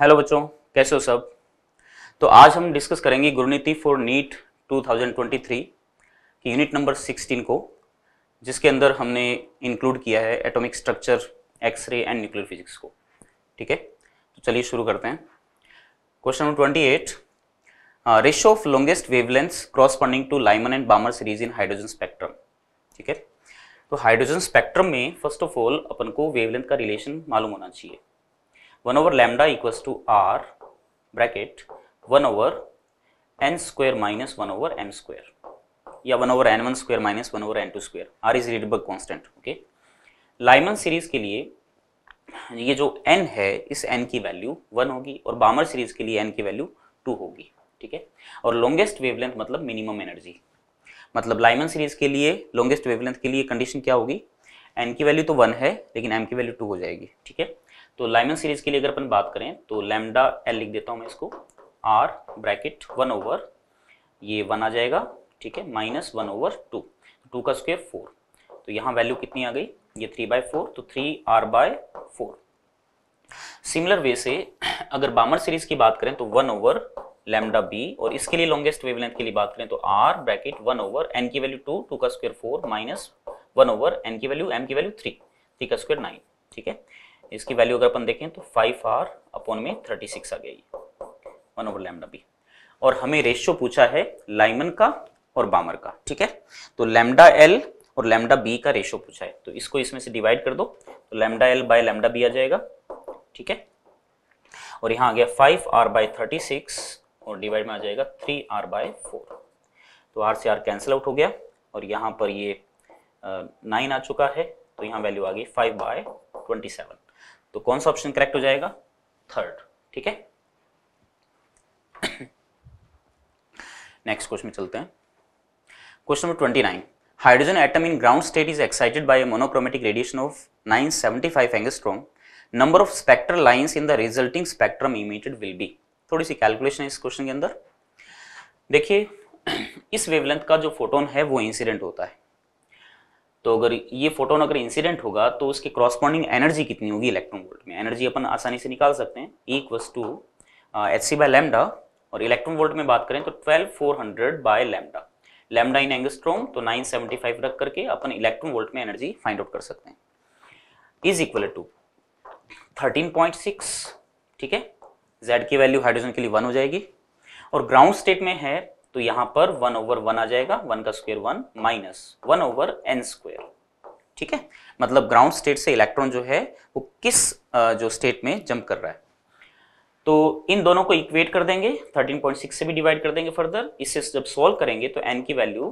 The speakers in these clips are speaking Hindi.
हेलो बच्चों कैसे हो सब तो आज हम डिस्कस करेंगे गुरुनीति फॉर नीट 2023 की यूनिट नंबर 16 को जिसके अंदर हमने इंक्लूड किया है atomic structure X ray and nuclear physics को ठीक है तो चलिए शुरू करते हैं question number 28 ratio of longest wavelength corresponding to Lyman and Balmer series in hydrogen spectrum ठीक है तो हाइड्रोजन स्पेक्ट्रम में फर्स्ट ऑफ ऑल अपन को वेवलेंथ का रिलेशन मालूम होना चाहिए one over lambda equals to R bracket one over N square minus one over M square या one over N one square minus one over N two square R is Rydberg constant okay Lyman series के लिए ये जो एन है इस एन की वैल्यू वन होगी और बामर सीरीज के लिए एन की वैल्यू टू होगी ठीक है और लॉन्गेस्ट वेवलेंथ मतलब मिनिमम एनर्जी मतलब लाइमन सीरीज के लिए लॉन्गेस्ट वेवलेंथ के लिए कंडीशन क्या होगी एन की वैल्यू तो वन है लेकिन एम की वैल्यू टू हो जाएगी ठीक है तो लाइमन सीरीज के लिए अगर अपन बात करें तो लेमडा एल लिख देता हूं मैं इसको आर ब्रैकेट वन ओवर ये वन आ जाएगा ठीक है minus one over two two का स्क्वेयर फोर तो यहां वैल्यू कितनी आ गई ये थ्री बाय फोर तो three R by four similar way से अगर बामर सीरीज की बात करें तो वन ओवर लेमडा बी और इसके लिए लॉन्गेस्ट वेवलेंथ के लिए बात करें तो R bracket one over N की वैल्यू टू टू का square four minus one over N की वैल्यू एम की वैल्यू थ्री थ्री का स्क्वेयर नाइन ठीक है इसकी वैल्यू अगर अपन देखें तो फाइव आर अपॉन में थर्टी सिक्स आ गई वन ओवर लैमडा बी और हमें रेशियो पूछा है लाइमन का और बामर का ठीक है तो लैमडा एल और लैमडा बी का रेशियो पूछा है तो इसको इसमें से डिवाइड कर दो तो lambda L by lambda B आ जाएगा ठीक है और यहाँ आ गया five R by thirty six और डिवाइड में आ जाएगा थ्री आर बाय फोर तो आर से आर कैंसिल आउट हो गया और यहाँ पर ये नाइन आ चुका है तो यहाँ वैल्यू आ गई फाइव बाय ट्वेंटी सेवन तो कौन सा ऑप्शन करेक्ट हो जाएगा थर्ड ठीक है नेक्स्ट क्वेश्चन में चलते हैं question number twenty nine hydrogen atom in ground state is excited by monochromatic radiation of 975 angstrom number of spectral lines in the resulting spectrum emitted will be थोड़ी सी कैलकुलेशन है इस क्वेश्चन के अंदर देखिए इस वेवलेंथ का जो फोटोन है वो इंसिडेंट होता है तो अगर ये फोटोन अगर इंसिडेंट होगा तो उसकी क्रॉसपॉन्डिंग एनर्जी कितनी होगी इलेक्ट्रॉन वोल्ट में एनर्जी अपन आसानी से निकाल सकते हैं equals to H C by lambda और इलेक्ट्रॉन वोल्ट में बात करें तो twelve four hundred by lambda lambda in angstrom तो नाइन सेवेंटी फाइव रख करके अपन इलेक्ट्रॉन वोल्ट में एनर्जी फाइंड आउट कर सकते हैं is equal to thirteen point six ठीक है जेड की वैल्यू हाइड्रोजन के लिए वन हो जाएगी और ग्राउंड स्टेट में है तो यहां पर वन ओवर वन आ जाएगा वन का square one minus one over N square ठीक है मतलब ग्राउंड स्टेट से इलेक्ट्रॉन जो है वो किस जो स्टेट में जंप कर रहा है तो इन दोनों को इक्वेट कर देंगे 13.6 से भी डिवाइड कर देंगे फर्दर इससे जब सॉल्व करेंगे तो एन की वैल्यू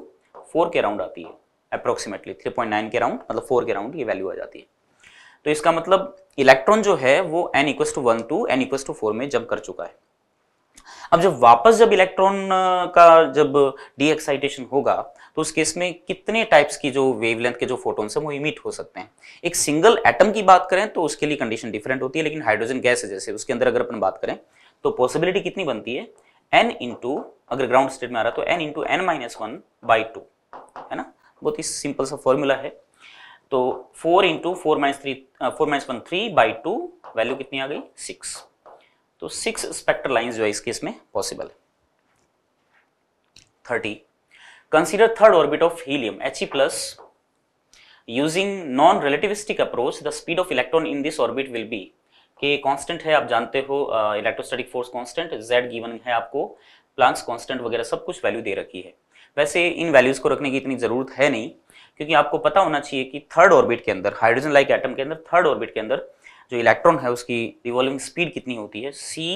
फोर के राउंड आती है अप्रोक्सीमेटली थ्री पॉइंट नाइन के राउंड मतलब फोर के राउंड ये वैल्यू आ जाती है तो इसका मतलब इलेक्ट्रॉन जो है वो N equals to one to N equals to four में जंप कर चुका है अब जब वापस जब इलेक्ट्रॉन का जब डी एक्साइटेशन होगा तो उस केस में कितने टाइप्स की जो वेवलेंथ के जो फोटोन है वो इमिट हो सकते हैं एक सिंगल एटम की बात करें तो उसके लिए कंडीशन डिफरेंट होती है लेकिन हाइड्रोजन गैस है जैसे उसके अंदर अगर अपन बात करें तो पॉसिबिलिटी कितनी बनती है एन इंटू अगर ग्राउंड स्टेट में आ रहा तो N into N minus one by two है ना बहुत ही सिंपल सा फॉर्मूला है तो four into four minus three four minus one three by two value कितनी आ गई सिक्स तो सिक्स स्पेक्टर लाइंस जो है इस केस में पॉसिबल है thirty consider third orbit of helium H E plus using non relativistic approach the speed of electron in this orbit will be K constant है आप जानते हो electrostatic force constant Z given है आपको प्लांट्स कांस्टेंट वगैरह सब कुछ वैल्यू दे रखी है वैसे इन वैल्यूज को रखने की इतनी जरूरत है नहीं क्योंकि आपको पता होना चाहिए कि थर्ड ऑर्बिट के अंदर हाइड्रोजन लाइक एटम के अंदर थर्ड ऑर्बिट के अंदर जो इलेक्ट्रॉन है उसकी रिवॉल्विंग स्पीड कितनी होती है C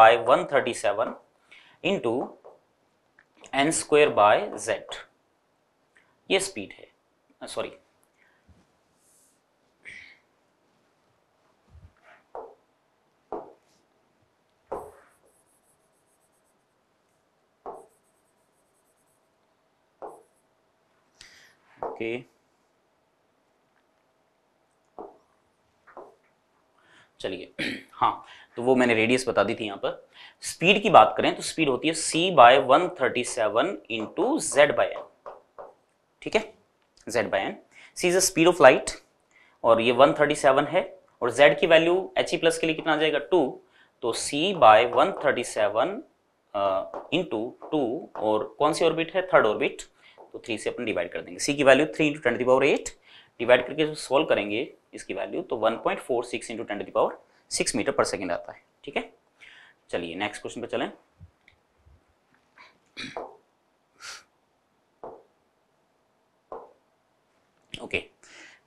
by one thirty seven into N square by Z ये स्पीड है सॉरी okay चलिए हाँ तो वो मैंने रेडियस बता दी थी यहाँ पर स्पीड की बात करें तो स्पीड होती है c by one thirty seven into Z by N ठीक है z by N c is a speed of light और ये 137 है और z की वैल्यू एच ई प्लस के लिए कितना आ जाएगा टू तो c by one thirty seven into two और कौन सी ऑर्बिट है थर्ड ऑर्बिट तो थ्री से अपन डिवाइड कर देंगे c की value three into twenty power eight divide करके जब सॉल्व करेंगे इसकी वैल्यू तो 1.46 point four six into ten power six metre per second आता है ठीक है चलिए नेक्स्ट क्वेश्चन पे चलें okay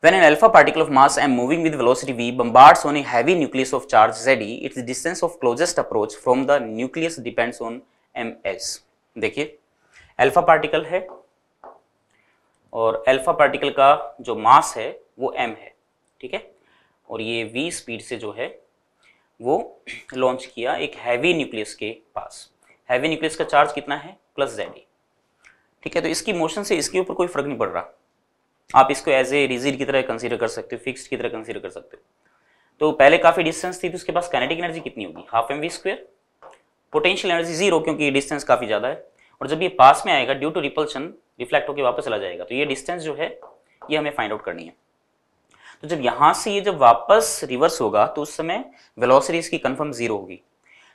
when an alpha particle of mass m moving with velocity v bombards on a heavy nucleus of charge ze its distance of closest approach from the nucleus depends on ms देखिए अल्फा पार्टिकल है और अल्फा पार्टिकल का जो मास है वो एम है ठीक है और ये वी स्पीड से जो है वो लॉन्च किया एक हैवी न्यूक्लियस के पास हैवी न्यूक्लियस का चार्ज कितना है प्लस जेड ठीक है तो इसकी मोशन से इसके ऊपर कोई फर्क नहीं पड़ रहा आप इसको एज ए रिजिड की तरह कंसीडर कर सकते हो फिक्स्ड की तरह कंसीडर कर सकते हो तो पहले काफ़ी डिस्टेंस थी तो उसके पास कैनेटिक एनर्जी कितनी होगी half M V square potential energy zero क्योंकि डिस्टेंस काफ़ी ज़्यादा है और जब ये पास में आएगा ड्यू टू रिपल्शन रिफ्लेक्ट होकर वापस चला जाएगा तो ये डिस्टेंस जो है ये हमें फाइंड आउट करनी है तो जब यहां से ये जब वापस रिवर्स होगा तो उस समय वेलोसिटी इसकी कंफर्म जीरो होगी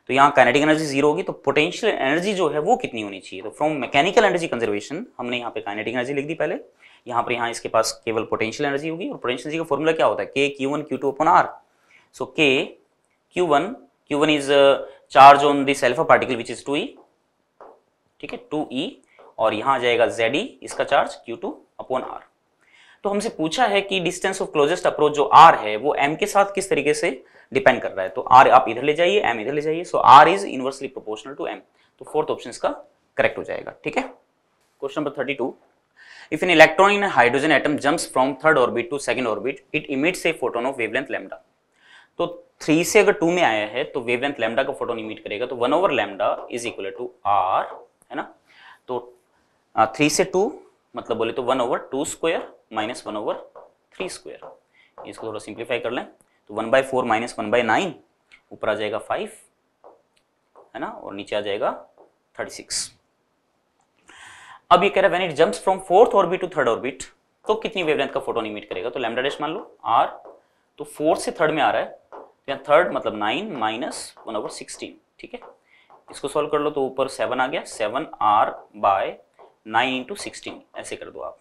तो यहाँ काइनेटिक एनर्जी जीरो होगी तो पोटेंशियल एनर्जी जो है वो कितनी होनी चाहिए तो फ्रॉम मैकेनिकल एनर्जी कंजर्वेशन हमने यहाँ पे काइनेटिक एनर्जी लिख दी पहले यहाँ पर यहाँ इसके पास केवल पोटेंशियल एनर्जी होगी और पोटेंशियल एनर्जी का फॉर्मूला क्या होता है K Q one Q two upon R so K Q one Q one is charge on this alpha particle which is two E ठीक है टू ई और यहां आ जाएगा जेड ई इसका charge Q two upon R तो हमसे पूछा है कि डिस्टेंस ऑफ क्लोजेस्ट अप्रोच जो आर है वो एम के साथ किस तरीके से डिपेंड कर रहा है तो आर आप इधर ले जाइए एम इधर ले जाइए so R is inversely proportional to M तो फोर्थ ऑप्शन इसका करेक्ट हो जाएगा ठीक है question number thirty two if an electron in hydrogen atom jump from third orbit to second orbit it emits a photon of wavelength wavelength तो थ्री से अगर टू में आया है तो वेवलेंथ लैम्डा का फोटोन इमिट करेगा तो one over lambda is equal to R है ना तो थ्री से टू मतलब बोले तो one over two square minus one over three square इसको थोड़ा सिंप्लीफाई कर लें तो one by four minus one by nine ऊपर आ जाएगा फाइव है ना और नीचे आ जाएगा थर्टी सिक्स अब ये कह रहा है when it jumps from fourth orbit to third orbit तो कितनी वेवलेंथ का फोटोन इमिट करेगा तो लैम्डा डैश मान लो आर तो फोर्थ से थर्ड में आ रहा है थर्ड तो मतलब nine minus one over sixteen ठीक है इसको सॉल्व कर लो तो ऊपर सेवन आ गया seven R by nine into sixteen ऐसे कर दो आप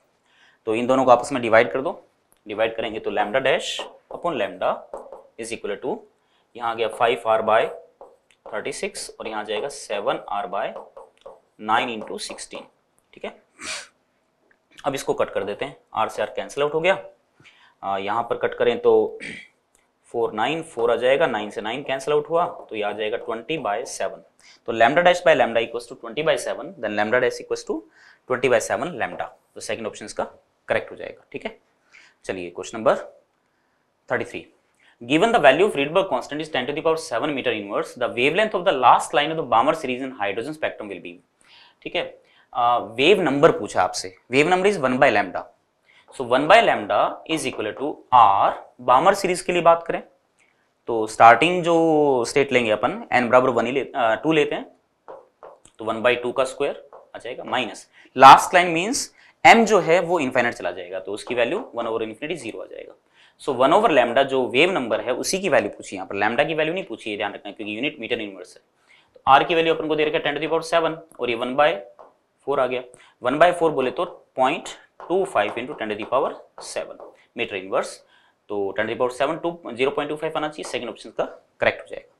तो इन दोनों को आपस में डिवाइड कर दो डिवाइड करेंगे तो lambda dash upon lambda is equal to यहाँ आ गया five R by thirty six और यहाँ आ जाएगा seven R by nine into sixteen ठीक है अब इसको कट कर देते हैं आर से आर कैंसिल आउट हो गया आ, यहाँ पर कट करें तो फोर नाइन फोर आ जाएगा नाइन से नाइन कैंसिल आउट हुआ तो ये आ जाएगा ट्वेंटी बाय सेवन तो lambda dash by lambda equal to twenty by seven then lambda dash equal to twenty by seven lambda तो सेकंड ऑप्शन का करेक्ट हो जाएगा ठीक है चलिए question number thirty three Given the value of Rydberg constant is 10 to the power 7 meter inverse, the wavelength of the last line of the Balmer series in hydrogen spectrum will be. ठीक है wave number पूछा आपसे Wave number is 1 by lambda. So one by lambda is equal to R Balmer series के लिए बात करें तो स्टार्टिंग जो स्टेट लेंगे अपन एन बराबर वन ही ले, आ, टू लेते हैं तो वन बाई टू का स्क्वायर आ जाएगा minus last line means M जो है वो इन्फाइनाइट चला जाएगा तो उसकी value one over infinity zero आ जाएगा सो वन ओवर लैमडा जो वेव नंबर है उसी की वैल्यू पूछी यहाँ पर लैमडा की वैल्यू नहीं पूछिए ध्यान रखना क्योंकि यूनिट मीटर यूनिवर्स है तो आर की वैल्यू अपन को दे रखा है ten to the power seven और ये वन बाय फोर आ गया वन बाय फोर बोले तो point two five into ten the power seven metre inverse तो ten the power seven to zero point two five आना चाहिए सेकंड ऑप्शन का करेक्ट हो जाएगा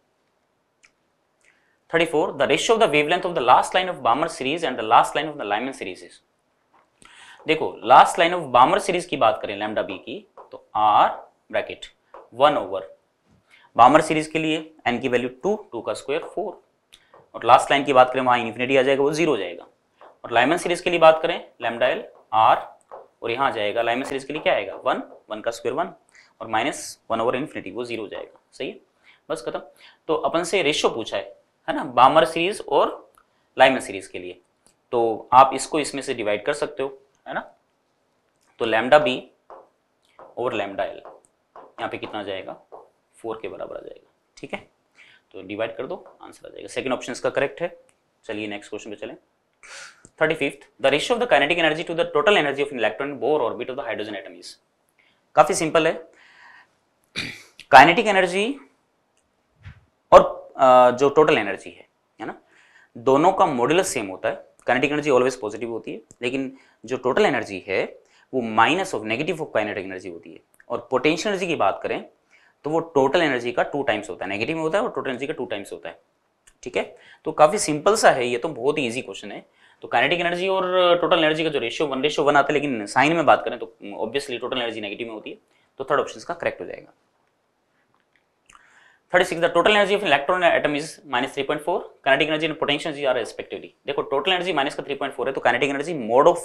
thirty four the ratio of the wavelength of the last line of Balmer series and the last line of the Lyman series is देखो last line of Balmer series की बात करें लेमडा बी की तो R bracket one over Balmer series के लिए एन की वैल्यू टू टू का स्क्वायर फोर और लास्ट लाइन की बात करें वहां इन्फिनिटी आ जाएगा वो जीरो हो जाएगा और लाइमन सीरीज के लिए बात करें लेमडा एल आर और यहाँ आ जाएगा लाइमन सीरीज के लिए क्या आएगा वन वन का स्क्वायर वन और माइनस वन ओवर इन्फिनिटी वो जीरो हो जाएगा सही है बस खत्म तो अपन से रेशियो पूछा है है ना बामर सीरीज और लाइमन सीरीज के लिए तो आप इसको इसमें से डिवाइड कर सकते हो है ना तो लैमडा बी और लैमडा एल यहाँ पे कितना जाएगा फोर के बराबर आ जाएगा ठीक है तो डिवाइड कर दो आंसर आ जाएगा सेकंड ऑप्शन इसका करेक्ट है चलिए नेक्स्ट क्वेश्चन पे चलें 35th, the ratio of the kinetic energy to the total energy of an electron Bohr orbit of the hydrogen atom is. काफी सिंपल है काइनेटिक एनर्जी और जो टोटल एनर्जी है hai na दोनों का modulus सेम होता है काइनेटिक एनर्जी ऑलवेज पॉजिटिव होती है लेकिन जो टोटल एनर्जी है वो minus of negative of kinetic energy होती है और पोटेंशियल एनर्जी की बात करें तो वो टोटल एनर्जी का टू टाइम्स होता है नेगेटिव में होता है और टोटल एनर्जी का टू टाइम्स होता है ठीक है तो काफी सिंपल सा है ये तो बहुत ही ईजी क्वेश्चन है तो कैनेटिक एनर्जी और टोटल uh, एनर्जी का जो रेशियो वन रेशियो वन आता है लेकिन साइन में बात करें तो ऑब्वियसली टोटल एनर्जी नेगेटिव में होती है तो थर्ड ऑप्शन का करेक्ट हो जाएगा thirty six the total energy of electron atom is minus three point four kinetic energy and potential energy are respectively देखो टोटल एनर्जी माइनस का थ्री पॉइंट फोर है तो kinetic energy mod of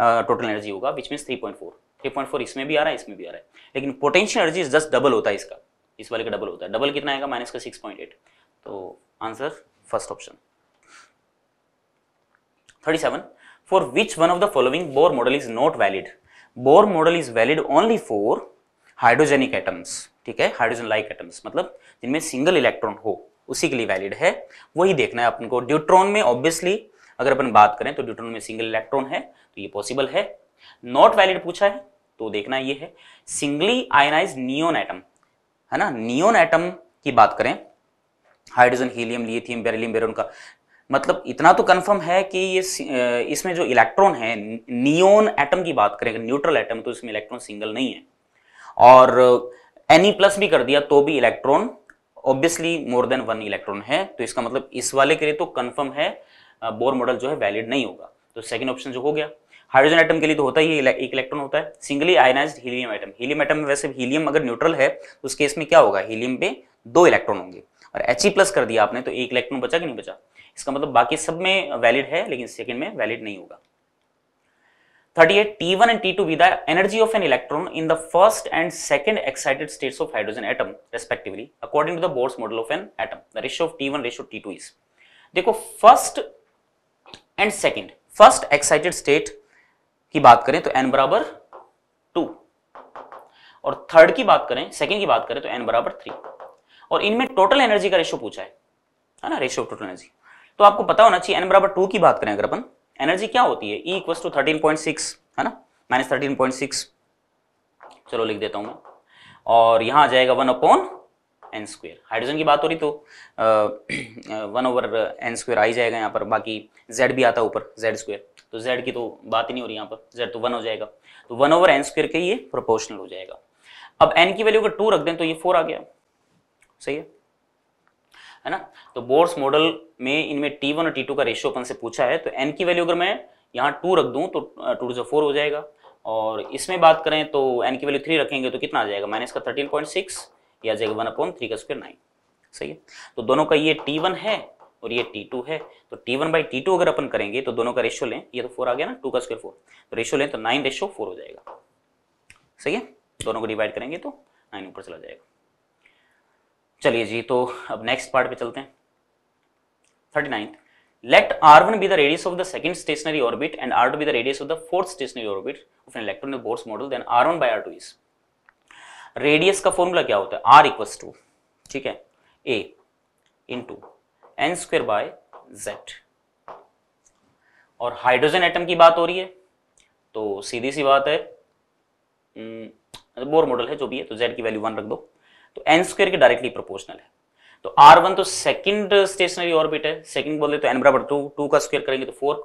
total energy होगा which mean three point four three point four इसमें भी आ रहा है इसमें भी आ रहा है लेकिन potential energy is just double होता है इसका इस वाले का डबल होता है डबल कितना आएगा माइनस का सिक्स पॉइंट एट तो answer first option thirty seven for which one of the following Bohr model is not valid Bohr model is valid only for hydrogenic atoms ठीक है हाइड्रोजन लाइक एटम्स मतलब जिनमें सिंगल इलेक्ट्रॉन हो उसी के लिए वैलिड है वही देखना है अपन को ड्यूट्रॉन में ऑब्वियसली अगर अपन बात करें तो ड्यूट्रॉन में सिंगल इलेक्ट्रॉन है तो ये पॉसिबल है नॉट वैलिड पूछा है तो देखना ये है सिंगली आयनाइज नियोन एटम है ना नियोन एटम की बात करें hydrogen helium lithium beryllium boron का मतलब इतना तो कंफर्म है कि ये इसमें जो इलेक्ट्रॉन है नियोन एटम की बात करें अगर न्यूट्रल एटम तो इसमें इलेक्ट्रॉन सिंगल नहीं है और एनी प्लस e भी कर दिया तो भी electron obviously more than one electron है तो इसका मतलब इस वाले के लिए तो कन्फर्म है बोर मॉडल जो है वैलिड नहीं होगा तो सेकेंड ऑप्शन जो हो गया हाइड्रोजन आइटम के लिए तो होता ही एक इलेक्ट्रॉन होता है singly ionised helium atom helium atom में वैसे हीलियम अगर न्यूट्रल है तो उस केस में क्या होगा हीलियम पे दो इलेक्ट्रॉन होंगे और एच प्लस e कर दिया आपने तो एक इलेक्ट्रॉन बचा कि नहीं बचा इसका मतलब बाकी सब में वैलिड है लेकिन सेकेंड में वैलिड नहीं होगा thirty eight T one and T two be energy of an electron in the first and second excited states of hydrogen atom respectively according to the Bohr's model of an atom the ratio of T one ratio T two is देखो first and second first excited state की बात करें तो एन बराबर टू और थर्ड की बात करें सेकेंड की बात करें तो एन बराबर थ्री और इनमें टोटल एनर्जी का रेशो पूछा है ना रेशो ऑफ टोटल एनर्जी तो आपको पता होना चाहिए एन बराबर टू की बात करें अगर अपन एनर्जी क्या होती है E equal to thirteen point six है ना माइनस थर्टीन पॉइंट सिक्स चलो लिख देता हूँ मैं और यहाँ आ जाएगा one upon N square hydrogen की बात हो रही तो वन ओवर एन स्क्वेयर आ ही जाएगा यहाँ पर बाकी जेड भी आता है ऊपर जेड स्क्वेयर तो जेड की तो बात ही नहीं हो रही यहाँ पर जेड तो वन हो जाएगा तो वन ओवर एन स्क्वेयर के ये प्रोपोर्शनल हो जाएगा अब एन की वैल्यू अगर टू रख दें तो ये फोर आ गया सही है है ना तो बोर्स मॉडल में इनमें टी वन और टी टू का रेशियो अपन से पूछा है तो एन की वैल्यू अगर मैं यहाँ टू रख दूँ तो टू टू फोर हो जाएगा और इसमें बात करें तो एन की वैल्यू थ्री रखेंगे तो कितना आ जाएगा माइनस का थर्टीन पॉइंट सिक्स या जाएगा वन अपॉन थ्री का स्क्वेयर नाइन सही है तो दोनों का ये टी वन है और ये टी टू है तो T one by T two अगर अपन करेंगे तो दोनों का रेशियो लें ये तो फोर आ गया ना टू का स्क्वेयर फोर तो रेशियो लें तो नाइन रेशियो फोर हो जाएगा सही है दोनों को डिवाइड करेंगे तो नाइन ऊपर चला जाएगा चलिए जी तो अब नेक्स्ट पार्ट पे चलते हैं thirty ninth let R one be the radius of the second stationary orbit and R two be the radius of the fourth stationary orbit of an electronic Bohr's model then R one by R two is radius का फॉर्मूला क्या होता है आर इक्वल्स टू ठीक है A into N square by Z और हाइड्रोजन एटम की बात हो रही है तो सीधी सी बात है बोर हम्म, मॉडल है जो भी है तो जेड की वैल्यू वन रख दो तो एन स्क्र के डायरेक्टली प्रोपोर्शनल है तो आर वन तो सेकंड स्टेशनरी ऑर्बिट है सेकंड बोल तो एन बराबर टू टू का स्क्वेयर करेंगे तो फोर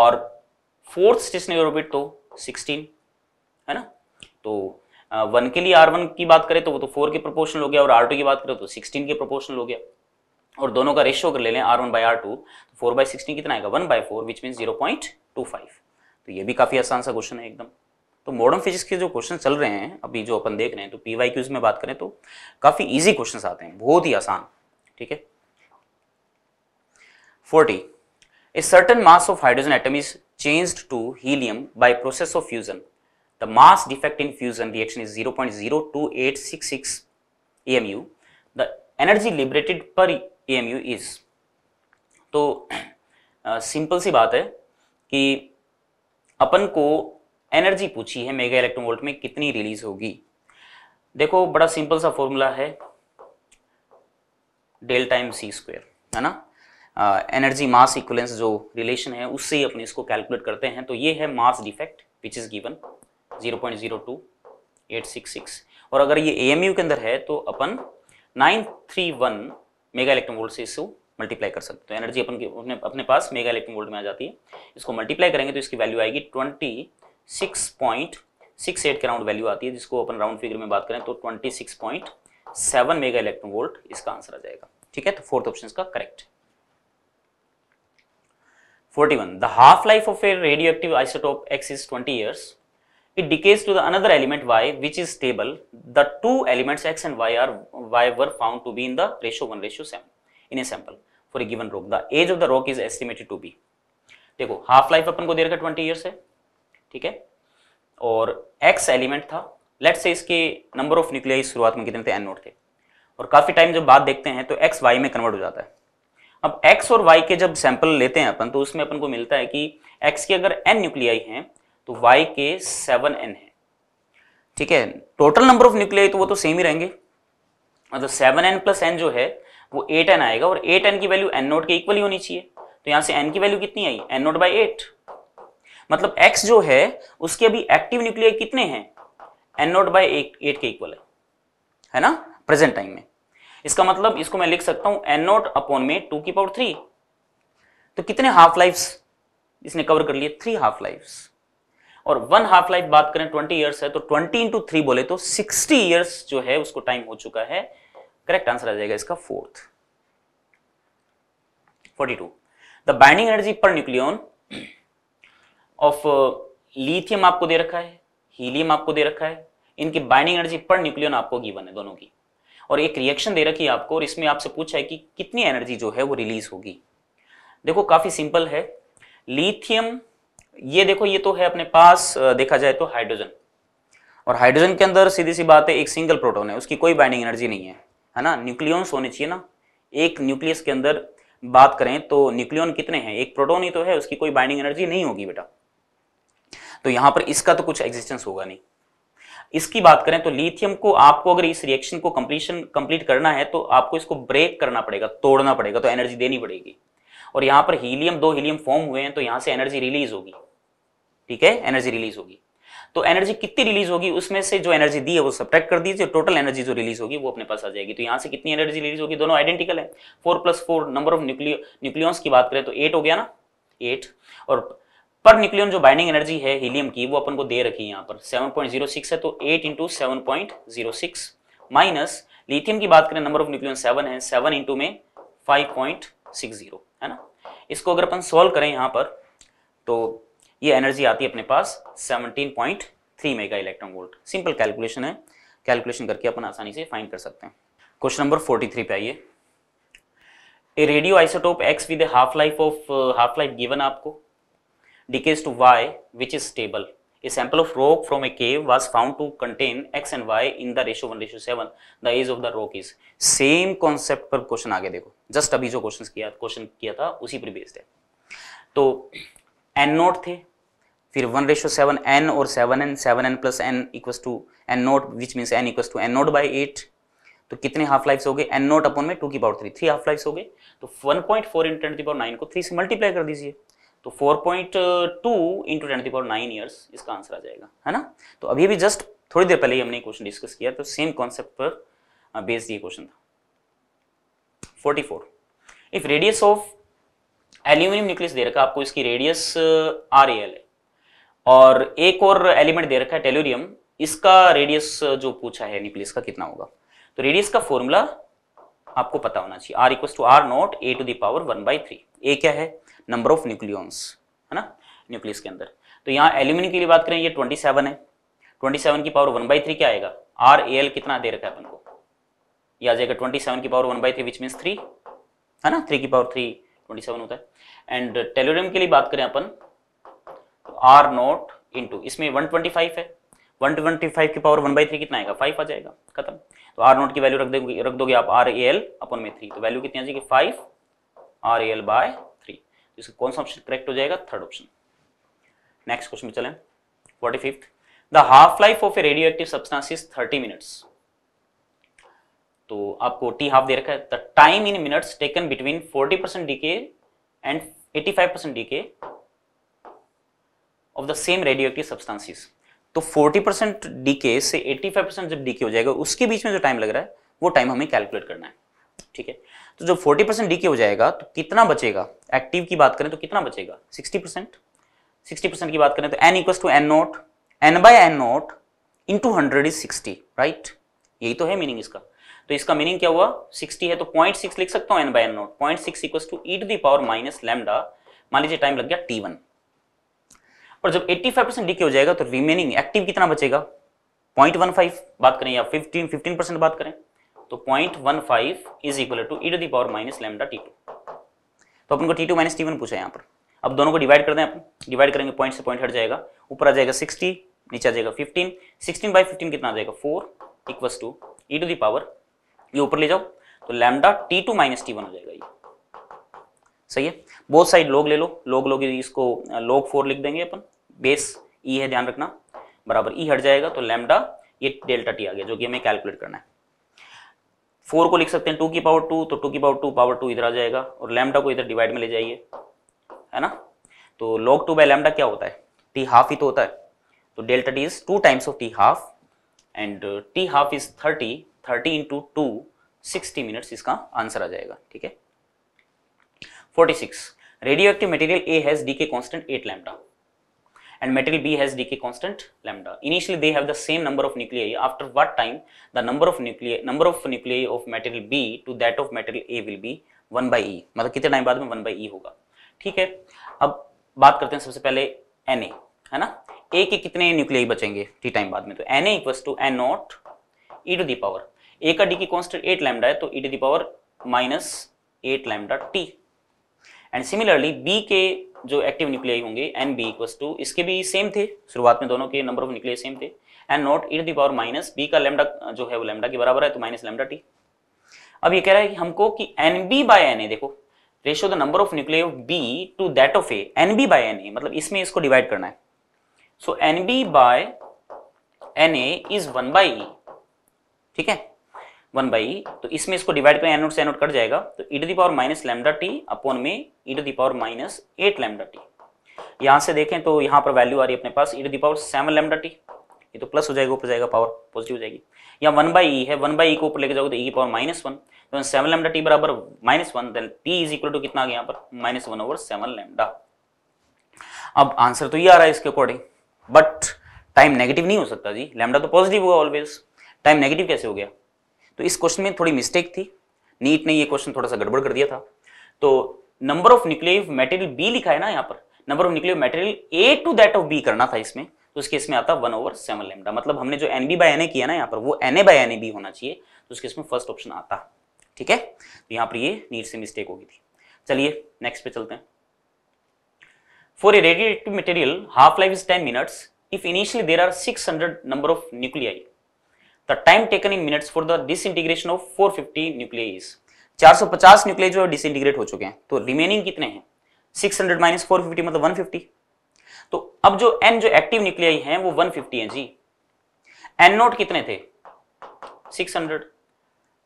और फोर्थ स्टेशनरी ऑर्बिट तो सिक्सटीन है ना तो वन के लिए आर वन की बात करें तो वो तो फोर के प्रोपोर्शनल हो गया और आर टू की बात करें तो सिक्सटीन के प्रोपोर्शनल हो गया और दोनों का रेशियो कर ले लें R one by R two तो फोर बाई सिक्सटीन कितना आएगा one by four which mean zero point two five तो ये भी काफ़ी आसान सा क्वेश्चन है एकदम तो मॉडर्न फिजिक्स के जो क्वेश्चन चल रहे हैं अभी जो अपन देख रहे हैं तो पी वाई क्यूज में बात करें तो काफ़ी इजी क्वेश्चन आते हैं बहुत ही आसान ठीक है forty a certain mass of hydrogen atom is change to helium process of fusion the mass defect in fusion reaction is zero point zero two eight six six A M U the energy liberated per A M U is तो सिंपल सी बात है कि अपन को एनर्जी पूछी है मेगा इलेक्ट्रॉन वोल्ट में कितनी रिलीज होगी देखो बड़ा सिंपल सा फॉर्मूला है डेल टाइम सी स्क्वेयर है ना एनर्जी मास इक्वलेंस जो रिलेशन है उससे ही अपने इसको कैलकुलेट करते हैं तो ये है mass defect which is given 0.02866 और अगर ये ए के अंदर है तो अपन 931 मेगा इलेक्ट्रॉन वोल्ट से इसको मल्टीप्लाई कर सकते तो एनर्जी अपन अपने, अपने पास मेगा इलेक्ट्रॉन वोल्ट में आ जाती है इसको मल्टीप्लाई करेंगे तो इसकी वैल्यू आएगी ट्वेंटी सिक्स के राउंड वैल्यू आती है जिसको अपन राउंड फिगर में बात करें तो ट्वेंटी मेगा इलेक्ट्रॉन वोल्ट इसका आंसर आ जाएगा ठीक है तो फोर्थ ऑप्शन का correct forty the half life of a radio active isotope X is twenty years it decays to the another element Y which is stable the two elements X and Y are Y were found to be in the ratio one ratio seven in a sample for a given rock the age of the rock is estimated to be देखो हाफ लाइफ अपन को दे रखा ट्वेंटी ईयर्स है ठीक है और एक्स एलिमेंट था लेट से इसके नंबर ऑफ न्यूक्लियाई शुरुआत में कितने थे एन नोट थे और काफ़ी टाइम जब बात देखते हैं तो एक्स वाई में कन्वर्ट हो जाता है अब एक्स और वाई के जब सैंपल लेते हैं अपन तो उसमें अपन को मिलता है कि एक्स के अगर एन न्यूक्लियाई हैं तो वाई के सेवन एन है ठीक है टोटल नंबर ऑफ न्यूक्लियाई तो वो तो सेम ही रहेंगे मतलब सेवन एन प्लस एन जो है वो एट एन आएगा और एट एन की वैल्यू एन नोट के इक्वल ही होनी चाहिए तो यहाँ से एन की वैल्यू कितनी आई एन नोट बाई एट मतलब एक्स जो है उसके अभी एक्टिव न्यूक्लियर कितने हैं एन नोट बाई एट के इक्वल है है ना प्रेजेंट टाइम में इसका मतलब इसको मैं लिख सकता हूं एन नोट अपॉन में टू की पावर थ्री तो कितने हाफ लाइफ इसने कवर कर लिए थ्री हाफ लाइफ और वन हाफ लाइफ बात करें ट्वेंटी ईयर्स है तो ट्वेंटी इंटू थ्री बोले तो सिक्सटी ईयर्स जो है उसको टाइम हो चुका है करेक्ट आंसर आ जाएगा इसका fourth forty two the binding energy per nucleon of lithium uh, आपको दे रखा है हीलियम आपको दे रखा है इनकी बाइंडिंग एनर्जी पर न्यूक्लियन आपको गिवन है दोनों की और एक रिएक्शन दे रखी है आपको और इसमें आपसे पूछा है कि कितनी एनर्जी जो है वो रिलीज होगी देखो काफी सिंपल है लिथियम ये देखो ये तो है अपने पास देखा जाए तो हाइड्रोजन और हाइड्रोजन के अंदर सीधी सी बात है एक सिंगल प्रोटोन है उसकी कोई बाइंडिंग एनर्जी नहीं है है ना न्यूक्लियंस होने चाहिए ना एक न्यूक्लियस के अंदर बात करें तो न्यूक्लियन कितने हैं एक प्रोटोन ही तो है उसकी कोई बाइंडिंग एनर्जी नहीं होगी बेटा तो यहां पर इसका तो कुछ एग्जिस्टेंस होगा नहीं इसकी बात करें तो लिथियम को आपको अगर इस रिएक्शन को कंप्लीशन कंप्लीट करना है तो आपको इसको ब्रेक करना पड़ेगा तोड़ना पड़ेगा तो एनर्जी देनी पड़ेगी और यहां पर हीलियम दो हीलियम फॉर्म हुए हैं तो यहां से एनर्जी रिलीज होगी ठीक है एनर्जी रिलीज होगी तो एनर्जी कितनी रिलीज होगी उसमें से जो एनर्जी दी है वो सब्ट्रैक्ट कर दीजिए टोटल एनर्जी जो रिलीज होगी वो अपने पास आ जाएगी तो यहां से कितनी एनर्जी रिलीज होगी दोनों आइडेंटिकल है four plus four number of nucleo nucleons की बात करें तो एट हो गया ना एट और पर न्यूक्लियन जो बाइंडिंग एनर्जी है हीलियम की वो अपन को दे रखी है यहाँ पर 7.06 है तो 8 इंटू सेवन माइनस लिथियम की बात करें नंबर ऑफ न्यूक्लियन 7 है 7 इंटू में 5.60 है ना इसको अगर अपन सॉल्व करें यहाँ पर तो ये एनर्जी आती है अपने पास 17.3 mega electron volt simple calculation है कैलकुलेशन करके अपन आसानी से फाइन कर सकते हैं क्वेश्चन नंबर फोर्टी पे आइए a radio isotope X with half life of half life given आपको decays to y which is stable. A sample of rock from a cave was found to contain x and y in the ratio 1 ratio 7. The age of the rock is. same concept par question aage dekho just abhi jo questions kiya question kiya tha usi pe based hai to n not the फिर वन रेशो सेवन एन और seven N seven N plus N equals to N not which means N equals to N not by eight तो कितने हाफ लाइफ हो गए एन नोट अपन में टू की power three three half life हो गए तो one point four into ten power nine को थ्री से मल्टीप्लाई कर दीजिए तो 4.2 point two into ten the power nine years इसका आंसर आ जाएगा है ना तो अभी भी जस्ट थोड़ी देर पहले ही हमने क्वेश्चन डिस्कस किया तो सेम कॉन्सेप्ट पर बेस्ड ये क्वेश्चन था 44 if radius of aluminium nucleus दे रखा आपको इसकी रेडियस आर ए एल है और एक और एलिमेंट दे रखा है टेलोरियम इसका रेडियस जो पूछा है न्यूक्लियस का कितना होगा तो रेडियस का फॉर्मूला आपको पता होना चाहिए R equals to R not A to the power one by three A क्या है नंबर ऑफ न्यूक्लियॉन्स है ना न्यूक्लियस के अंदर तो यहाँ एल्यूमिनियम के लिए बात करें ये ट्वेंटी सेवन है ट्वेंटी सेवन की पावर वन बाई थ्री क्या आएगा आर ए एल कितना दे रखा है अपन को ये आ जाएगा ट्वेंटी सेवन की power one by three which means three है ना थ्री की पावर थ्री ट्वेंटी सेवन होता है एंड टेलोरियम के लिए बात करें अपन तो आर नॉट इंटू इसमें वन ट्वेंटी फाइव है वन ट्वेंटी फाइव की पावर वन बाई थ्री कितना आएगा फाइव आ जाएगा खत्म तो आर नोट की वैल्यू रख दोगे रख दोगे आप आर ए एल अपन में थ्री तो वैल्यू कितनी आ जाएगी five R A L by इसका कौन सा ऑप्शन करेक्ट हो जाएगा थर्ड ऑप्शन नेक्स्ट क्वेश्चन में चलें forty fifth the half life of a radio active substance is thirty minutes तो आपको टी हाफ दे रखा है the time in minutes taken between forty percent decay and eighty five percent decay of the same radio active substances तो फोर्टी परसेंट डीके से एटी फाइव परसेंट जब डीके हो जाएगा उसके बीच में जो टाइम लग रहा है वो टाइम हमें कैलकुलेट करना है ठीक है तो जो 40 परसेंट डीके हो जाएगा तो कितना बचेगा एक्टिव की बात करें तो कितना बचेगा 60 परसेंट सिक्सटी परसेंट की बात करें तो N equals to N not N by N not into hundred is sixty right यही तो है मीनिंग इसका तो इसका मीनिंग क्या हुआ 60 है तो 0.6 लिख सकता हूँ N by N not point six equals to e to the power minus lambda मान लीजिए टाइम लग गया टी और जब 85 परसेंट डीके हो जाएगा तो रिमेनिंग एक्टिव कितना बचेगा 0.15 बात करें या 15 15 परसेंट बात करें तो point one five is equal to e to the power minus lambda T two तो अपन को T two minus T one पूछा है यहाँ पर अब दोनों को डिवाइड कर दें अपन डिवाइड करेंगे पॉइंट से पॉइंट हट जाएगा ऊपर आ जाएगा सिक्सटी नीचे आ जाएगा फिफ्टीन सिक्सटीन बाई फिफ्टीन कितना आ जाएगा four equal to e to the power ये ऊपर ले जाओ तो lambda T two minus T one हो जाएगा ये सही है बोथ साइड लोग ले लो लोग लोग इसको लोग फोर लिख देंगे अपन बेस ई e है ध्यान रखना बराबर ई e हट जाएगा तो लैमडा ये डेल्टा टी आ गया जो कि हमें कैलकुलेट करना है फोर को लिख सकते हैं टू की पावर टू तो टू की पावर टू पावर टू इधर आ जाएगा और लैमडा को इधर डिवाइड में ले जाइए है ना तो लॉग टू बाय लैमडा क्या होता है टी हाफ ही तो होता है तो delta T is two times of T half and T half is thirty thirty into two sixty minutes इसका आंसर आ जाएगा ठीक है forty six radio active material A has decay constant eight lambda and metal B has decay constant lambda. Initially they have the same number of nuclei after what time the number of nuclei number of nuclei of metal B to that of metal A will be 1 by E मतलब कितने टाइम बाद में 1 by E होगा ठीक है अब बात करते हैं सबसे पहले Na है ना A के कितने nuclei बचेंगे t time बाद में तो Na equals to N N e to the power. A का decay constant 8 lambda लैमडा है तो to the power minus 8 lambda t. And similarly, B के जो एक्टिव न्यूक्लियाई होंगे एन बी इक्वस टू इसके भी सेम थे शुरुआत में दोनों के नंबर ऑफ न्यूक्लियाई सेम थे and not e to the power minus B का लेमडा जो है वो लेमडा के बराबर है तो माइनस लेमडा टी अब ये कह रहा है कि हमको कि N B by N A देखो ratio the number of nuclei of B to that of A N B by N A मतलब इसमें इसको डिवाइड करना है so N B by N A is one by ठीक है वन बाई तो इसमें इसको डिवाइड करें एनोट से एनोट कट जाएगा तो e to the power minus lambda T upon में e to the power minus eight lambda T यहाँ से देखें तो यहाँ पर वैल्यू आ रही है अपने पास e to the power seven lambda T ये तो प्लस हो जाएगा ऊपर जाएगा पावर पॉजिटिव हो जाएगी या वन बाई ई है वन बाई ई को ऊपर लेके जाओगे तो ई की पावर माइनस वन तो सेवन लेमडा टी बराबर minus one then T is equal to कितना आ गया यहाँ पर minus one over seven lambda अब आंसर तो ये आ रहा है इसके अकॉर्डिंग बट टाइम नेगेटिव नहीं हो सकता जी लेमडा तो पॉजिटिव होगा ऑलवेज टाइम नेगेटिव कैसे हो गया तो इस क्वेश्चन में थोड़ी मिस्टेक थी नीट ने ये क्वेश्चन थोड़ा सा गड़बड़ कर दिया था तो number of nuclear material B लिखा है ना यहाँ पर number of nuclear material A to that of B करना था इसमें तो उसके इसमें आता वन ओवर सेवन लेमडा मतलब हमने जो N B by N A किया ना यहाँ पर वो N A by N A B होना चाहिए तो उसके इसमें फर्स्ट ऑप्शन आता ठीक है तो यहाँ पर ये नीट से मिस्टेक होगी थी चलिए नेक्स्ट पे चलते हैं for a radio active material half life is ten minutes if initially there are six hundred number of nuclei the time taken in minutes for the disintegration of 450 nuclear is 450 nuclear जो है डिसइंटीग्रेट हो चुके हैं तो रिमेनिंग कितने हैं 600 हंड्रेड माइनस फोर मतलब 150 तो अब जो एन जो एक्टिव न्यूक्लियाई हैं वो 150 हैं जी एन नोट कितने थे 600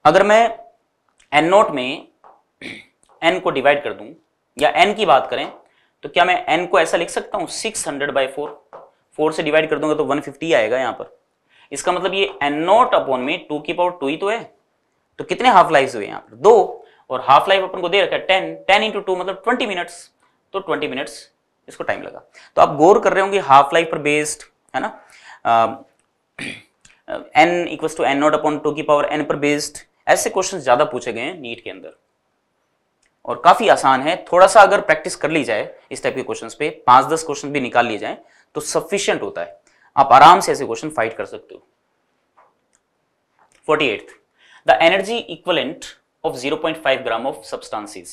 अगर मैं एन नोट में एन को डिवाइड कर दूं या एन की बात करें तो क्या मैं एन को ऐसा लिख सकता हूं 600 हंड्रेड बाई फोर फोर से डिवाइड कर दूंगा तो 150 आएगा यहां पर इसका मतलब ये एन नॉट अपॉन में टू की पावर टू ही तो है तो कितने हाफ लाइफ हुए यहाँ पर दो और हाफ लाइफ अपन को दे रखा है टेन टेन इंटू टू मतलब ट्वेंटी मिनट्स तो ट्वेंटी मिनट्स इसको टाइम लगा तो आप गौर कर रहे होंगे हाफ लाइफ पर बेस्ड है ना N equals to N not upon two की पावर एन पर बेस्ड ऐसे क्वेश्चन ज्यादा पूछे गए हैं नीट के अंदर और काफी आसान है थोड़ा सा अगर प्रैक्टिस कर ली जाए इस टाइप के क्वेश्चंस पे पांच दस क्वेश्चन भी निकाल लिए जाए तो सफिशियंट होता है आप आराम से ऐसे क्वेश्चन फाइट कर सकते हो forty eight the energy equivalent of zero point five gram of substances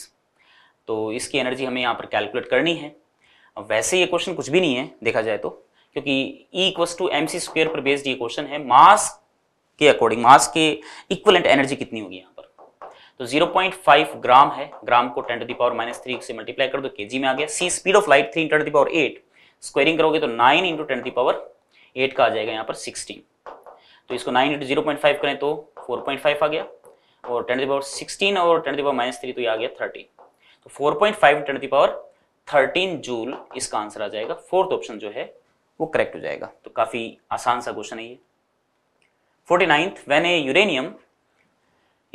तो इसकी एनर्जी हमें यहां पर कैलकुलेट करनी है वैसे ये क्वेश्चन कुछ भी नहीं है देखा जाए तो क्योंकि E equals to M C square पर बेस्ड ये क्वेश्चन है मास के अकॉर्डिंग मास के इक्वलेंट एनर्जी कितनी होगी यहां पर तो 0.5 ग्राम है ग्राम को 10 to the power minus three से मल्टीप्लाई कर दो केजी में आ गया C speed of light three into the power eight squaring करोगे तो 9 into ten to the power eight का आ जाएगा यहाँ पर सिक्सटीन तो इसको nine into zero point five करें तो फोर पॉइंट फाइव आ गया और टेन दी पावर सिक्सटीन और ten the power minus three तो ये आ गया थर्टीन तो four point five ten the power thirteen joule इसका आंसर आ जाएगा फोर्थ ऑप्शन जो है वो करेक्ट हो जाएगा तो काफ़ी आसान सा क्वेश्चन है ये forty ninth when a uranium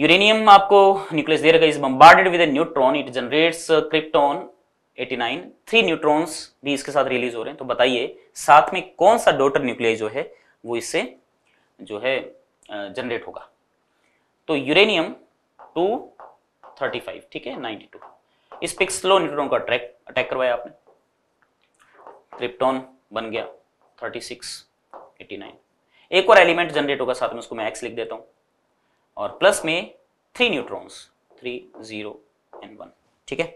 uranium आपको न्यूक्लियस दे रखा is bombarded with a neutron it generates krypton 89 three neutrons भी इसके साथ रिलीज हो रहे हैं तो बताइए साथ में कौन सा डॉटर न्यूक्लियस जो है वो इससे जो है जनरेट होगा तो यूरेनियम 235 ठीक है 92 टू इस पर स्लो न्यूट्रॉन का अट्रैक अटैक करवाया आपने क्रिप्टॉन बन गया 36 89 एक और एलिमेंट जनरेट होगा साथ में उसको मैं एक्स लिख देता हूं और प्लस में three neutrons three zero and one ठीक है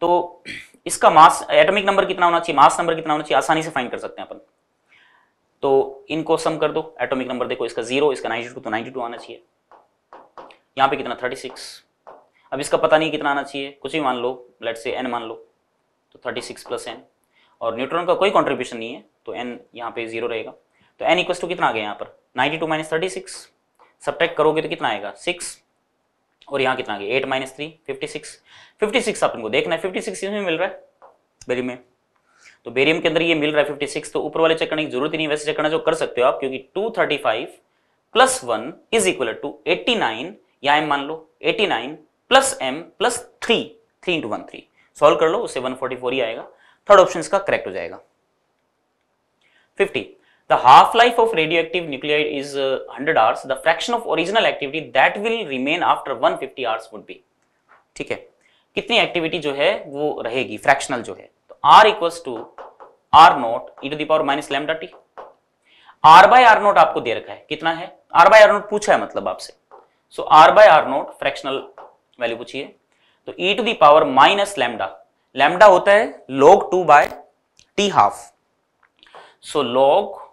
तो इसका मास एटॉमिक नंबर कितना होना चाहिए मास नंबर कितना होना चाहिए आसानी से फाइंड कर सकते हैं अपन तो इनको सम कर दो एटॉमिक नंबर देखो इसका जीरो इसका टू तो टू आना चाहिए यहाँ पे कितना थर्टी सिक्स अब इसका पता नहीं कितना आना चाहिए कुछ भी मान लो लेट से एन मान लो तो थर्टी सिक्स प्लस एन और न्यूट्रॉन का कोई कॉन्ट्रीब्यूशन नहीं है तो एन यहाँ पे जीरो रहेगा तो एन इक्वस टू कितना आ गया यहाँ पर ninety two minus thirty six subtract करोगे तो कितना आएगा सिक्स और यहाँ कितना eight minus three fifty six fifty six अपन को देखना है फिफ्टी सिक्स इसमें मिल रहा है बेरी में तो बेरियम के अंदर ये मिल रहा है फिफ्टी सिक्स तो ऊपर वाले चेक करने की जरूरत ही नहीं वैसे चेक करना जो कर सकते हो आप क्योंकि two thirty five plus one is equal to eighty nine या एम मान लो eighty nine plus M plus three three into one three solve कर लो उससे वन फोर्टी फोर ही आएगा थर्ड ऑप्शन इसका करेक्ट हो जाएगा fifty the half-life of radioactive nuclide is uh, 100 hours, the fraction of original activity that will remain after 150 hours would be. ठीक है कितनी एक्टिविटी जो है वो रहेगी फ्रैक्शनल जो है तो R equals to R not e to the power minus lambda t R by R not आपको दे रखा है कितना है आर बाय आर नोट पूछा है मतलब आपसे so R by R not fractional value पूछिए तो e to the power minus lambda lambda होता है log two by t half so log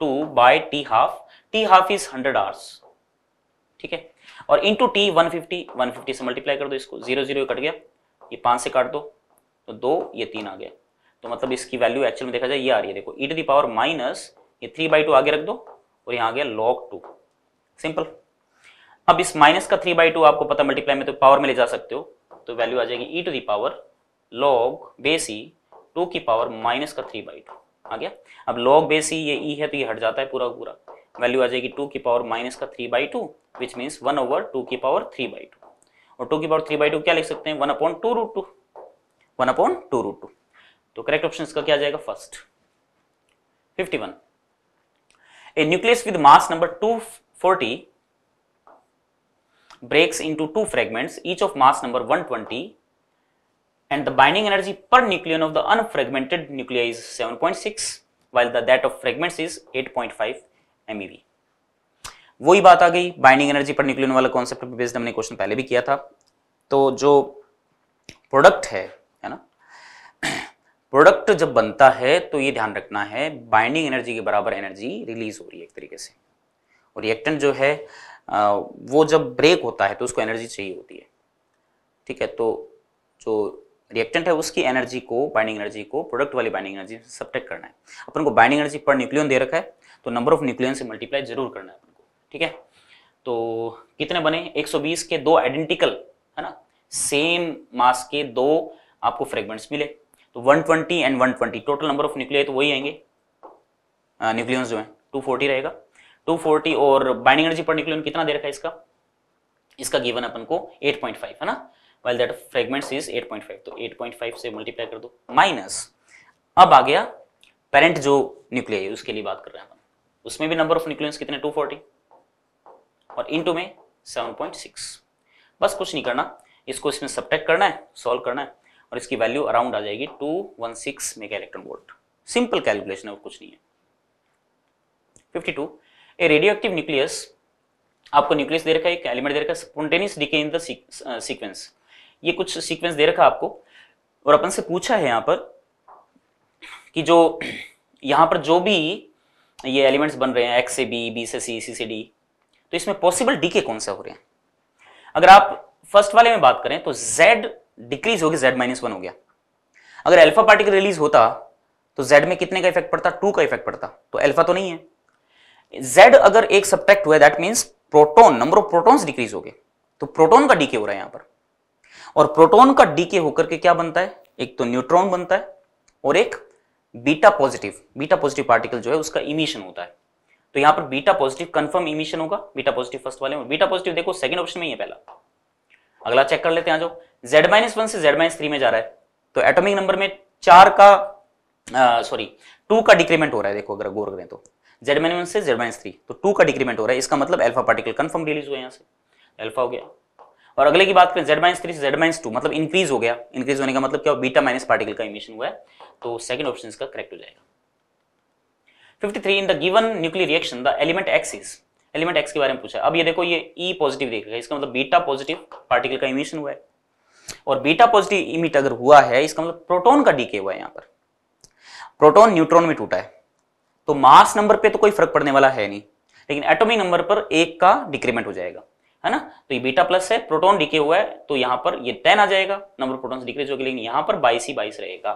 two by t half t half is hundred hours ठीक है और into t one fifty one fifty से मल्टीप्लाई कर दो इसको जीरो जीरो कट गया ये पांच से काट दो तो दो ये तीन आ गया तो मतलब इसकी वैल्यू एक्चुअल में देखा जाए ये आ रही है देखो e to the power minus ये थ्री बाई टू आगे रख दो और यहाँ आ गया लॉग टू सिंपल अब इस माइनस का थ्री बाई टू आपको पता मल्टीप्लाई में तो पावर में ले जा सकते हो तो वैल्यू आ जाएगी e to the power log base e two की पावर माइनस का थ्री बाई टू आ गया अब लॉग बेस ही ये ई e है तो ये हट जाता है पूरा पूरा वैल्यू आ जाएगी टू की पावर माइनस का three by two which mean one over two की पावर थ्री बाई टू और टू की पावर थ्री बाई टू क्या लिख सकते हैं one upon two root two one upon two root two तो करेक्ट ऑप्शन इसका क्या जाएगा first fifty one a nucleus with mass number two forty breaks breaks two fragments each of mass number one twenty and the binding energy per nucleon of the unfragmented nuclei is 7.6 while the that of fragments is 8.5 MeV. वही बात आ गई बाइंडिंग एनर्जी पर न्यूक्लियन वाला कॉन्सेप्ट बेस्ड हमने क्वेश्चन पहले भी किया था तो जो प्रोडक्ट है है ना प्रोडक्ट जब बनता है तो ये ध्यान रखना है बाइंडिंग एनर्जी के बराबर एनर्जी रिलीज हो रही है एक तरीके से और रिएक्टेंट जो है वो जब ब्रेक होता है तो उसको एनर्जी चाहिए होती है ठीक है तो जो रिएक्टेंट है उसकी एनर्जी को बाइंडिंग एनर्जी को प्रोडक्ट वाली बाइंडिंग एनर्जी से सब्टेक्ट करना है अपन को बाइंडिंग एनर्जी पर न्यूक्लियन दे रखा है तो नंबर ऑफ न्यूक्लियन से मल्टीप्लाई जरूर करना है अपन को ठीक है तो कितने बने 120 के दो आइडेंटिकल है ना सेम मास के दो आपको फ्रेगमेंट्स मिले तो 120 and 120 total number of nuclear तो वही आएंगे न्यूक्लियंस जो है 240 रहेगा 240 और बाइंडिंग एनर्जी पर न्यूक्लियन कितना दे रखा है इसका इसका गिवन अपन को 8.5 है ना वेल दैट फ्रेगमेंट्स इज 8.5 तो 8.5 से मल्टीप्लाई कर दो माइनस अब आ गया पेरेंट जो न्यूक्लियर है उसके लिए बात कर रहे हैं उसमें भी नंबर ऑफ न्यूक्लियस कितने 240 और इनटू में 7.6 बस कुछ नहीं करना इसको इसमें सब्ट्रैक्ट करना है सॉल्व करना है और इसकी वैल्यू अराउंड आ जाएगी 216 mega electron volt simple calculation है और कुछ नहीं है 52 ए रेडियो एक्टिव न्यूक्लियस आपको न्यूक्लियस दे रखा है एक एलिमेंट दे रखा है spontaneous decay in the sequence ये कुछ सीक्वेंस दे रखा आपको और अपन से पूछा है यहां पर कि जो यहां पर जो भी ये एलिमेंट्स बन रहे हैं एक्स से बी बी से सी सी से डी तो इसमें पॉसिबल डीके कौन से हो रहे हैं अगर आप फर्स्ट वाले में बात करें तो जेड डिक्रीज होगी जेड माइनस वन हो गया अगर एल्फा पार्टिकल रिलीज होता तो जेड में कितने का इफेक्ट पड़ता टू का इफेक्ट पड़ता तो एल्फा तो नहीं है जेड अगर एक सब्टेक्ट हुआ that means proton number of proton decrease हो गए तो प्रोटोन का डीके हो रहा है यहां पर और प्रोटोन का डीके होकर के क्या बनता है एक तो न्यूट्रॉन बनता है और एक beta positive beta positive particle जो है उसका इमिशन होता है तो यहां पर बीटा पॉजिटिव कंफर्म इमिशन होगा बीटा पॉजिटिव फर्स्ट वाले में बीटा पॉजिटिव देखो सेकंड ऑप्शन में ही है पहला अगला चेक कर लेते हैं जो जेड माइनस वन से जेड माइनस थ्री में जा रहा है तो एटॉमिक नंबर में चार का सॉरी टू का डिक्रीमेंट हो रहा है देखो अगर गौर करें तो जेड माइनस वन से जेड माइनस थ्री तो टू का डिक्रीमेंट हो रहा है इसका मतलब एल्फा पार्टिकल कंफर्म रिलीज हुआ यहां से एल्फा हो गया और अगले की बात करें जेड माइनस थ्री से जेड माइनस टू मतलब इंक्रीज हो गया इंक्रीज होने का मतलब क्या बीटा माइनस पार्टिकल का इमिशन हुआ है तो सेकंड ऑप्शन इसका करेक्ट हो जाएगा 53 in the given nuclear reaction the element X is element X के बारे में पूछा अब ये देखो ये ई e पॉजिटिव देखेगा इसका मतलब बीटा पॉजिटिव पार्टिकल का इमिशन हुआ है और बीटा पॉजिटिव इमिट अगर हुआ है इसका मतलब प्रोटोन का डीके हुआ है यहाँ पर प्रोटोन न्यूट्रॉन में टूटा है तो मास नंबर पे तो कोई फर्क पड़ने वाला है नहीं लेकिन एटॉमिक नंबर पर एक का डिक्रीमेंट हो जाएगा है ना तो ये बीटा प्लस है प्रोटोन डीके हुआ है तो यहाँ पर ये टेन आ जाएगा नंबर प्रोटोन डिक्रीज होगी लेकिन यहाँ पर बाईस ही बाईस रहेगा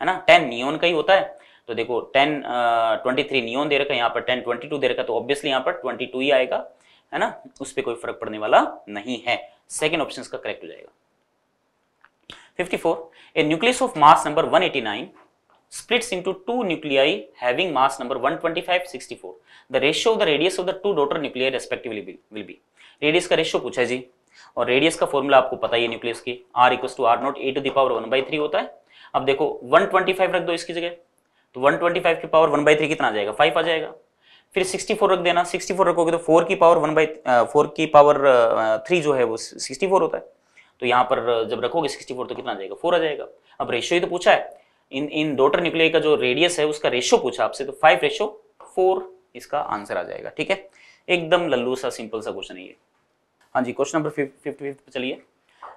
है ना टेन नियोन का ही होता है तो देखो टेन ट्वेंटी थ्री नियोन दे रखा है यहाँ पर टेन ट्वेंटी टू दे रखा है तो ऑब्वियसली यहाँ पर ट्वेंटी टू ही आएगा है ना उस पर कोई फर्क पड़ने वाला नहीं है सेकेंड ऑप्शन का करेक्ट हो जाएगा 54 a nucleus of mass number 189 splits into two nuclei having mass number 125, 64. The ratio of the radius of the two daughter nuclei respectively will be. Radius ka ratio पूछा है जी और रेडियस का फॉर्मूला आपको पता ही है न्यूक्लियस की r equals to R not A to the power one by three होता है अब देखो 125 rakh do iski jagah to 125 ki power 1 by 3 kitna aa jayega 5 aa jayega फिर 64 रख देना 64 रखोगे तो 4 की पावर 1 बाई फोर की पावर 3 जो है वो 64 होता है तो यहाँ पर जब रखोगे 64 तो कितना आ जाएगा 4 आ जाएगा अब रेशियो ही तो पूछा है इन इन डोटर न्यूक्लियर का जो रेडियस है उसका रेशो पूछा आपसे तो फाइव रेशो फोर इसका आंसर आ जाएगा ठीक है एकदम लल्लू सा सिंपल सा क्वेश्चन है ये हाँ जी क्वेश्चन नंबर फिफ्टी फिफ्थ चलिए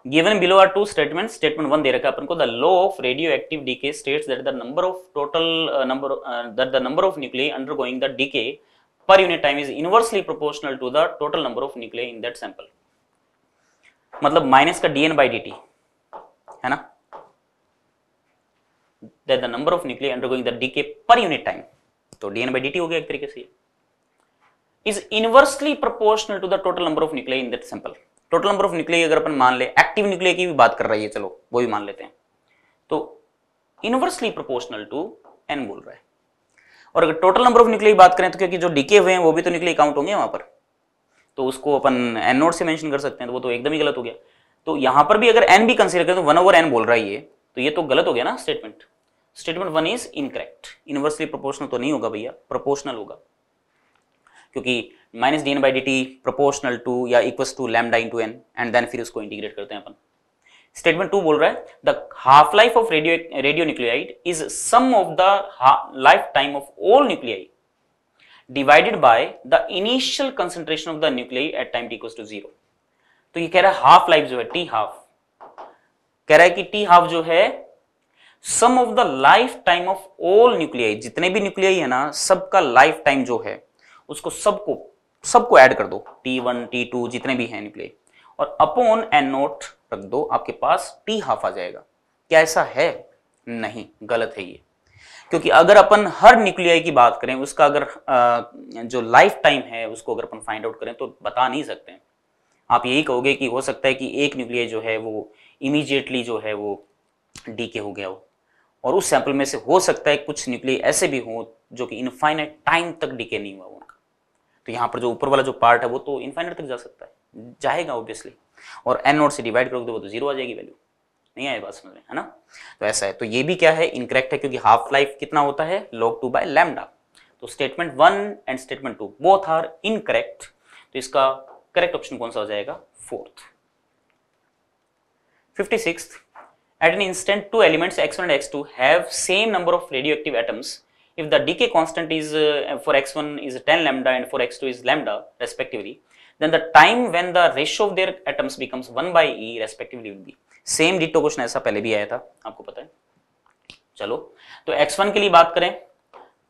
given below are two statement statement one दे रखा अपन को the law of radioactive decay state that the number of total number that the number of nuclear going the decay per unit time is inversely proportional to the total number of nuclear in that sample मतलब माइनस का डीएन बाई डी है ना that the number of nuclear undergoing the decay per unit time तो डीएन बाई डीटी हो गया एक तरीके से is inversely proportional to the total number of nuclear in that sample total number of nuclear अगर अपन मान ले एक्टिव न्यूक्लियर की भी बात कर रही है चलो वो भी मान लेते हैं तो इनवर्सली प्रोपोर्शनल टू एन बोल रहा है और अगर टोटल नंबर ऑफ न्यूक्लियर बात करें तो क्योंकि जो डीके हुए हैं वो भी तो निकले काउंट होंगे वहां पर तो उसको अपन एन नोट से मेंशन कर सकते हैं तो वो तो एकदम ही गलत हो गया तो यहां पर भी अगर एन भी कंसिडर करें तो वन ओवर एन बोल रहा है ये तो ये तो गलत हो गया ना statement statement one is incorrect inversely proportional तो नहीं होगा भैया प्रोपोर्शनल होगा क्योंकि minus d N by d t proportional to या equals to lambda into N and then फिर उसको इंटीग्रेट करते हैं अपन स्टेटमेंट टू बोल रहा है the half life of radio radionuclide is sum of the life time of all nuclei divided by the initial concentration of the nuclei at time t two zero तो ये कह रहा है हाफ लाइफ जो है टी हाफ कह रहा है कि टी हाफ जो है sum of the life time of all nuclei जितने भी न्यूक्लियाई है ना सबका लाइफ टाइम जो है उसको सबको सबको ऐड कर दो T1, T2 जितने भी हैं न्यूक्लियाई और अपॉन एन नोट रख दो आपके पास T हाफ आ जाएगा क्या ऐसा है नहीं गलत है ये क्योंकि अगर अपन हर न्यूक्लियाई की बात करें उसका अगर आ, जो लाइफ टाइम है उसको अगर अपन फाइंड आउट करें तो बता नहीं सकते आप यही कहोगे कि हो सकता है कि एक न्यूक्लियाई जो है वो इमीजिएटली जो है वो डी के हो गया हो और उस सैंपल में से हो सकता है कुछ न्यूक्लिय ऐसे भी हों जो कि इनफाइनाइट टाइम तक डिके नहीं हुआ उनका तो यहाँ पर जो ऊपर वाला जो पार्ट है वो तो इनफाइनाइट तक जा सकता है जाएगा ऑब्वियसली और एन नोट से डिवाइड करोगे तो वो तो जीरो आ जाएगी वैल्यू नहीं आए बात समझ में है ना तो ऐसा है तो ये भी क्या है इनकरेक्ट है क्योंकि हाफ लाइफ कितना होता है लॉग टू बाय लैमडा तो statement one and statement two both are incorrect तो इसका करेक्ट ऑप्शन कौन सा हो जाएगा fourth fifty six At an instant, two elements x1 and x2 have same number of radioactive atoms. If the decay constant is uh, for x1 is 10 lambda and for x2 is lambda respectively, then the time when the ratio of their atoms becomes 1 by e respectively will be. Same ditto question ऐसा पहले भी आया था आपको पता है चलो तो x1 के लिए बात करें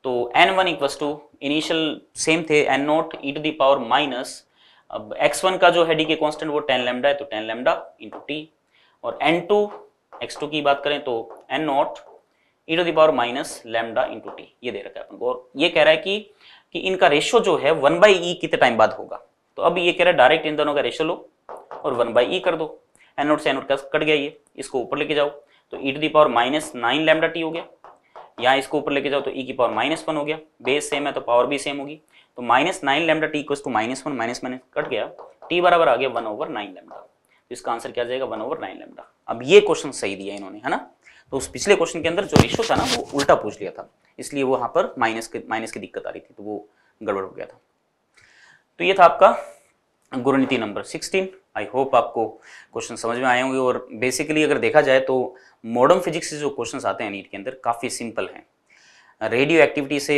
तो n1 one equals to initial same थे n not e to the power minus अब x1 का जो है डी के कॉन्स्टेंट वो 10 लेमडा है तो 10 लेमडा इंटू टी और n2 एक्स टू की बात करें तो N not e to the power minus lambda into t ये दे रखा है अपन को और ये कह रहा है कि कि इनका रेशो जो है वन बाई ई कितने टाइम बाद होगा तो अब ये कह रहा है डायरेक्ट इन दोनों का रेशो लो और वन बाई ई कर दो एन नोट से एन नोट का कट गया ये इसको ऊपर लेके जाओ तो e to the power minus nine lambda t हो गया यहाँ इसको ऊपर लेके जाओ तो ई e की पावर माइनस वन हो गया बेस सेम है तो पावर भी सेम होगी तो minus nine lambda t equals to minus one minus minus cut गया टी बराबर आ गया वन ओवर नाइन लेमडा इसका आंसर क्या जाएगा वन ओवर नाइन लेमडा अब ये क्वेश्चन सही दिया इन्होंने है ना तो उस पिछले क्वेश्चन के अंदर जो रेशो था ना वो उल्टा पूछ लिया था इसलिए वो यहाँ पर माइनस के माइनस की दिक्कत आ रही थी तो वो गड़बड़ हो गया था तो ये था आपका गुरुनीति नंबर सिक्सटीन आई होप आपको क्वेश्चन समझ में आए होंगे और बेसिकली अगर देखा जाए तो मॉडर्न फिजिक्स से जो क्वेश्चन आते हैं नीट के अंदर काफ़ी सिंपल हैं रेडियो एक्टिविटी से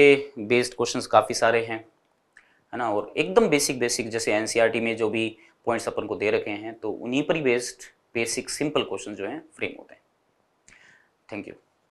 बेस्ड क्वेश्चन काफ़ी सारे हैं है ना और एकदम बेसिक बेसिक जैसे एन e में जो भी पॉइंट्स अपन को दे रखे हैं तो उन्हीं पर ही बेस्ड बेसिक सिंपल क्वेश्चन जो हैं फ्रेम होते हैं थैंक यू